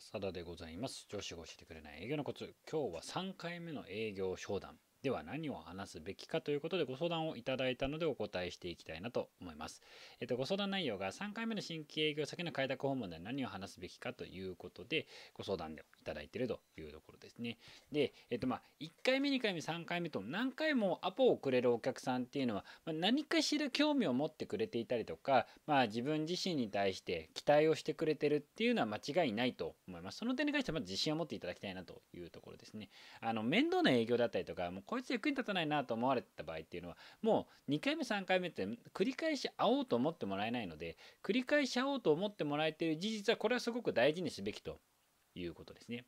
笹田でございます。上司が教えてくれない営業のコツ。今日は3回目の営業商談では何を話すべきかということでご相談をいただいたのでお答えしていきたいなと思います。えっと、ご相談内容が3回目の新規営業先の開拓訪問で何を話すべきかということでご相談でいただいているというところですね。で、えっとまあ、1回目、2回目、3回目と何回もアポをくれるお客さんっていうのは、まあ、何かしら興味を持ってくれていたりとか、まあ、自分自身に対して期待をしてくれてるっていうのは間違いないと思います。その点に関してはまず自信を持っていただきたいなというところですね。あの面倒な営業だったりとか、もうこいつ役に立たないなと思われた場合っていうのはもう2回目3回目って繰り返し会おうと思ってもらえないので繰り返し会おうと思ってもらえている事実はこれはすごく大事にすべきということですね。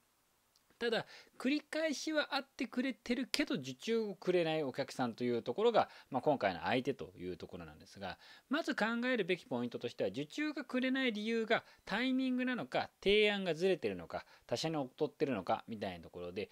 ただ繰り返しはあってくれてるけど受注をくれないお客さんというところが、まあ、今回の相手というところなんですがまず考えるべきポイントとしては受注がくれない理由がタイミングなのか提案がずれてるのか他社に劣ってるのかみたいなところで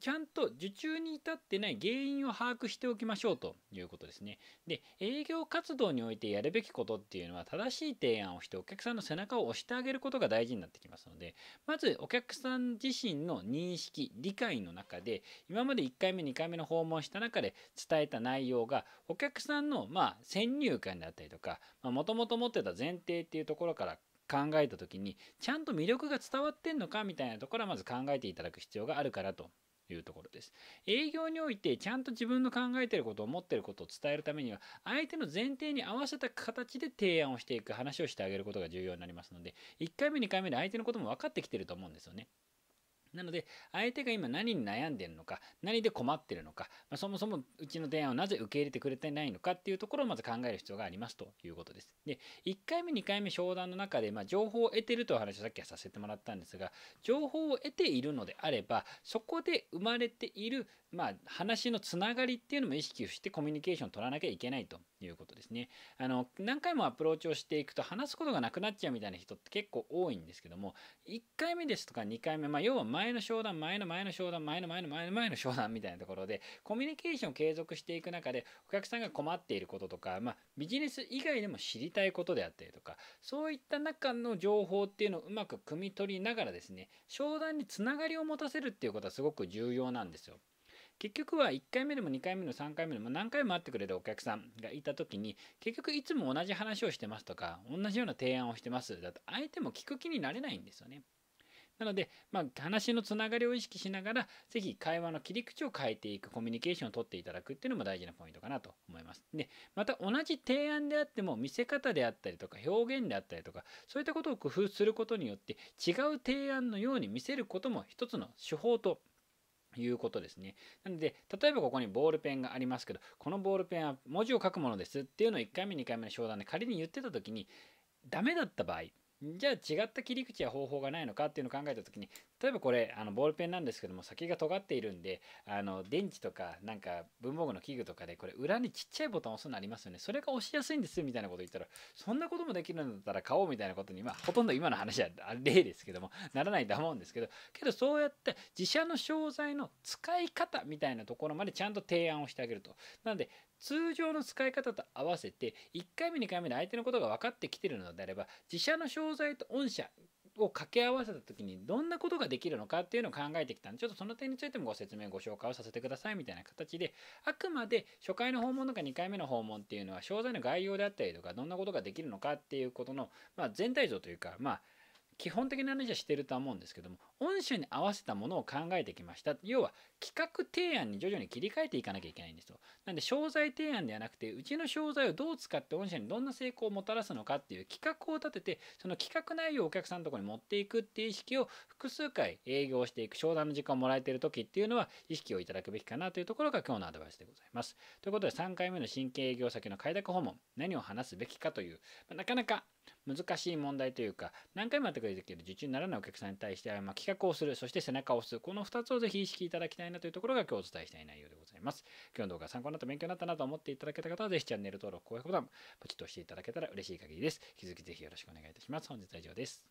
ちゃんと受注に至ってない原因を把握しておきましょうということですね。で営業活動においてやるべきことっていうのは正しい提案をしてお客さんの背中を押してあげることが大事になってきますのでまずお客さん自身の認認識理解の中で今まで1回目2回目の訪問した中で伝えた内容がお客さんのま先入観であったりとかもともと持ってた前提っていうところから考えた時にちゃんと魅力が伝わってんのかみたいなところはまず考えていただく必要があるからというところです。営業においてちゃんと自分の考えていることを持っていることを伝えるためには相手の前提に合わせた形で提案をしていく話をしてあげることが重要になりますので1回目2回目で相手のことも分かってきてると思うんですよね。なので相手が今何に悩んでるのか何で困ってるのか、まあ、そもそもうちの提案をなぜ受け入れてくれてないのかっていうところをまず考える必要がありますということです。で1回目2回目商談の中で、まあ、情報を得てるという話をさっきはさせてもらったんですが情報を得ているのであればそこで生まれている、まあ、話のつながりっていうのも意識をしてコミュニケーションを取らなきゃいけないということですね。あの何回もアプローチをしていくと話すことがなくなっちゃうみたいな人って結構多いんですけども1回目ですとか2回目、まあ、要は前前の商談、前の前の商談、前の前の前の前の商談 みたいなところで、コミュニケーションを継続していく中で、お客さんが困っていることとか、まあ、ビジネス以外でも知りたいことであったりとか、そういった中の情報っていうのをうまく汲み取りながらですね、商談につながりを持たせるっていうことはすごく重要なんですよ。結局は1回目でも2回目でも3回目でも何回も会ってくれるお客さんがいた時に結局いつも同じ話をしてますとか同じような提案をしてますだと相手も聞く気になれないんですよね。なので、まあ、話のつながりを意識しながら、ぜひ会話の切り口を変えていく、コミュニケーションをとっていただくっていうのも大事なポイントかなと思います。で、また同じ提案であっても、見せ方であったりとか、表現であったりとか、そういったことを工夫することによって、違う提案のように見せることも一つの手法ということですね。なので、例えばここにボールペンがありますけど、このボールペンは文字を書くものですっていうのを1回目、2回目の商談で仮に言ってた時に、ダメだった場合、じゃあ違った切り口や方法がないのかっていうのを考えた時に例えばこれあのボールペンなんですけども先が尖っているんであの電池とかなんか文房具の器具とかでこれ裏にちっちゃいボタンを押すのありますよねそれが押しやすいんですみたいなこと言ったらそんなこともできるんだったら買おうみたいなことにまあほとんど今の話は例ですけどもならないと思うんですけどけどそうやって自社の商材の使い方みたいなところまでちゃんと提案をしてあげるとなので通常の使い方と合わせて1回目2回目で相手のことが分かってきてるのであれば自社の商材と御社を掛け合わせた時にどんなことができるのかっていうのを考えてきたんでちょっとその点についてもご説明ご紹介をさせてくださいみたいな形であくまで初回の訪問とか2回目の訪問っていうのは商材の概要であったりとかどんなことができるのかっていうことの、まあ、全体像というかまあ基本的な話はしてるとは思うんですけども御社に合わせたものを考えてきました要は企画提案に徐々に切り替えていかなきゃいけないんですよなんで商材提案ではなくてうちの商材をどう使って御社にどんな成功をもたらすのかっていう企画を立ててその企画内容をお客さんのところに持っていくっていう意識を複数回営業していく商談の時間をもらえている時っていうのは意識をいただくべきかなというところが今日のアドバイスでございますということで3回目の新規営業先の開拓訪問何を話すべきかという、まなかなか難しい問題というか何回もやってくれるけど受注にならないお客さんに対しては、ま企画をするそして背中を押すこの2つをぜひ意識いただきたいなというところが今日お伝えしたい内容でございます今日の動画参考になった勉強になったなと思っていただけた方はぜひチャンネル登録高評価ボタンポチッと押していただけたら嬉しい限りです引き続きぜひよろしくお願いいたします本日は以上です